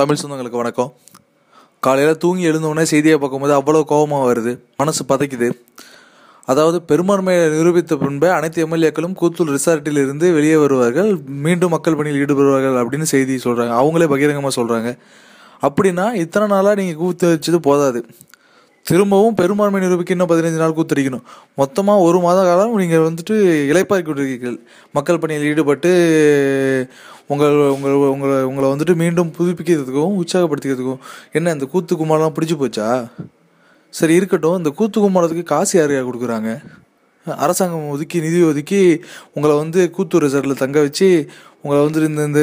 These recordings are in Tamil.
தமிழ் சொந்தங்களுக்கு வணக்கம் காலையில் தூங்கி எழுந்தவுடனே செய்தியை பார்க்கும்போது அவ்வளோ கோபமாக வருது மனசு பதைக்குது அதாவது பெரும்பான்மையை நிரூபித்த பின்பு அனைத்து எம்எல்ஏக்களும் கூத்தூர் ரிசார்ட்டில் இருந்து வெளியே வருவார்கள் மீண்டும் மக்கள் பணியில் ஈடுபடுவார்கள் அப்படின்னு செய்தி சொல்கிறாங்க அவங்களே பகிரங்கமாக சொல்கிறாங்க அப்படின்னா இத்தனை நாளாக நீங்கள் கூத்து வச்சது போதாது திரும்பவும் பெரும்பான்மை நிரூபிக்க இன்னும் பதினைஞ்சு நாள் கூத்தடிக்கணும் மொத்தமாக ஒரு மாத காலம் நீங்கள் வந்துட்டு இழைப்பாக்கி விட்டுருக்கீர்கள் மக்கள் பணியில் ஈடுபட்டு உங்கள் உங்கள் உங்களை உங்களை வந்துட்டு மீண்டும் புதுப்பிக்கிறதுக்கும் உற்சாகப்படுத்திக்கிறதுக்கும் என்ன இந்த கூத்து குமாரெலாம் பிடிச்சி போச்சா சரி இருக்கட்டும் இந்த கூத்து குமாரத்துக்கு காசு யார் யார் கொடுக்குறாங்க அரசாங்கம் ஒதுக்கி நிதி ஒதுக்கி உங்களை வந்து கூத்து ரிசர்ட்டில் தங்க வச்சு உங்களை வந்துட்டு இந்த இந்த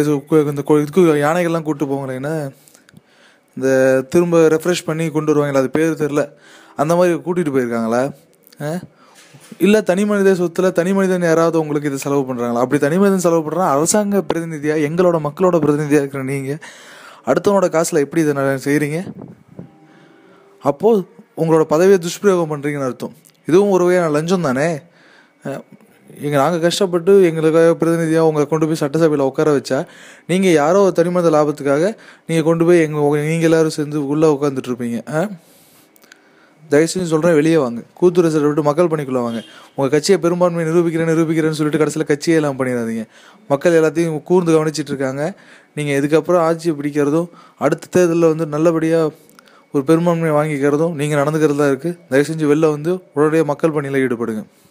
இதுக்கு யானைகள்லாம் கூப்பிட்டு போங்களேன்னா இந்த திரும்ப ரெஃப்ரெஷ் பண்ணி கொண்டு வருவாங்களா அது பேர் தெரில அந்த மாதிரி கூட்டிகிட்டு போயிருக்காங்களா இல்லை தனி மனித சொத்தில் தனி மனிதன் யாராவது உங்களுக்கு இதை செலவு பண்ணுறாங்களா அப்படி தனி மனிதன் செலவு பண்ணுறா அரசாங்க பிரதிநிதியாக எங்களோட மக்களோட பிரதிநிதியாக இருக்கிற நீங்கள் அடுத்தவனோட காசில் எப்படி இதை செய்கிறீங்க அப்போது உங்களோட பதவியை துஷ்பிரயோகம் பண்ணுறீங்கன்னு அர்த்தம் இதுவும் ஒரு வகையான லஞ்சம் தானே எங்கள் நாங்கள் கஷ்டப்பட்டு எங்களுக்காக பிரதிநிதியாக உங்களை கொண்டு போய் சட்டசபையில் உட்கார வச்சா நீங்கள் யாரோ ஒரு லாபத்துக்காக நீங்கள் கொண்டு போய் எங்கள் நீங்கள் எல்லோரும் சேர்ந்து உள்ளே உட்காந்துட்ருப்பீங்க ஆ தயவுசெய்து சொல்கிறேன் வெளியே வாங்க கூத்துரை சார் விட்டு மக்கள் பணிக்குள்ள வாங்க உங்கள் கட்சியை பெரும்பான்மை நிரூபிக்கிறேன் நிரூபிக்கிறேன்னு சொல்லிட்டு கடைசியில் கட்சியை எல்லாம் பண்ணிடாதீங்க மக்கள் எல்லாத்தையும் கூர்ந்து கவனிச்சிட்டு இருக்காங்க நீங்கள் இதுக்கப்புறம் ஆட்சியை பிடிக்கிறதும் அடுத்த தேர்தலில் வந்து நல்லபடியாக ஒரு பெரும்பான்மையை வாங்கிக்கிறதும் நீங்கள் நடந்துக்கிறதா இருக்குது தயவு செஞ்சு வெளில வந்து உடனடியாக மக்கள் பணியில் ஈடுபடுங்க